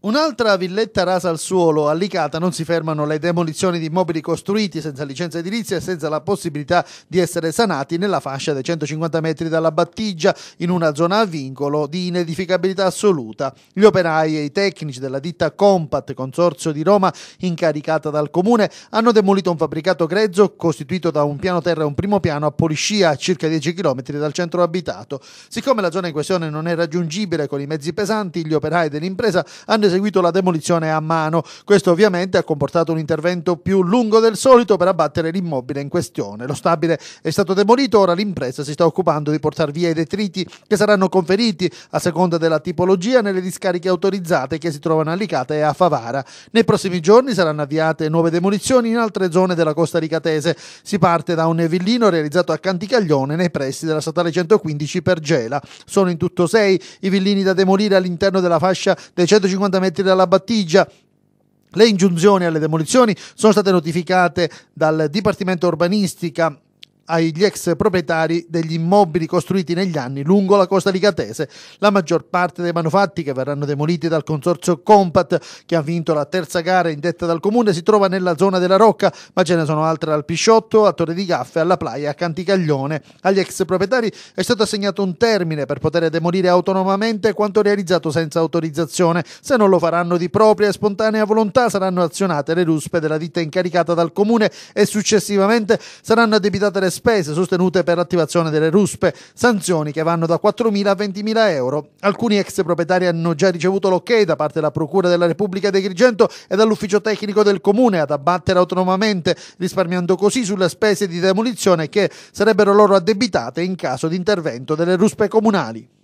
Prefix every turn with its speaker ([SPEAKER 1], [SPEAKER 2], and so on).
[SPEAKER 1] Un'altra villetta rasa al suolo, allicata, non si fermano le demolizioni di immobili costruiti senza licenza edilizia e senza la possibilità di essere sanati nella fascia dei 150 metri dalla battigia, in una zona a vincolo di inedificabilità assoluta. Gli operai e i tecnici della ditta Compat, consorzio di Roma, incaricata dal comune, hanno demolito un fabbricato grezzo costituito da un piano terra e un primo piano a Poliscia, a circa 10 km dal centro abitato. Siccome la zona in questione non è raggiungibile con i mezzi pesanti, gli operai dell'impresa hanno eseguito la demolizione a mano. Questo ovviamente ha comportato un intervento più lungo del solito per abbattere l'immobile in questione. Lo stabile è stato demolito, ora l'impresa si sta occupando di portare via i detriti che saranno conferiti a seconda della tipologia nelle discariche autorizzate che si trovano a Licata e a Favara. Nei prossimi giorni saranno avviate nuove demolizioni in altre zone della costa ricatese. Si parte da un villino realizzato a Canticaglione nei pressi della statale 115 per Gela. Sono in tutto sei i villini da demolire all'interno della fascia dei 150 da mettere alla battigia. Le ingiunzioni alle demolizioni sono state notificate dal Dipartimento Urbanistica agli ex proprietari degli immobili costruiti negli anni lungo la costa ligatese. La maggior parte dei manufatti che verranno demoliti dal consorzio Compat, che ha vinto la terza gara indetta dal comune, si trova nella zona della Rocca, ma ce ne sono altre al Pisciotto, a Torre di Gaffe, alla Playa, a Canticaglione. Agli ex proprietari è stato assegnato un termine per poter demolire autonomamente quanto realizzato senza autorizzazione. Se non lo faranno di propria e spontanea volontà, saranno azionate le ruspe della ditta incaricata dal comune e successivamente saranno addebitate le spese sostenute per l'attivazione delle ruspe, sanzioni che vanno da 4.000 a 20.000 euro. Alcuni ex proprietari hanno già ricevuto l'ok da parte della Procura della Repubblica di Grigento e dall'ufficio tecnico del Comune ad abbattere autonomamente, risparmiando così sulle spese di demolizione che sarebbero loro addebitate in caso di intervento delle ruspe comunali.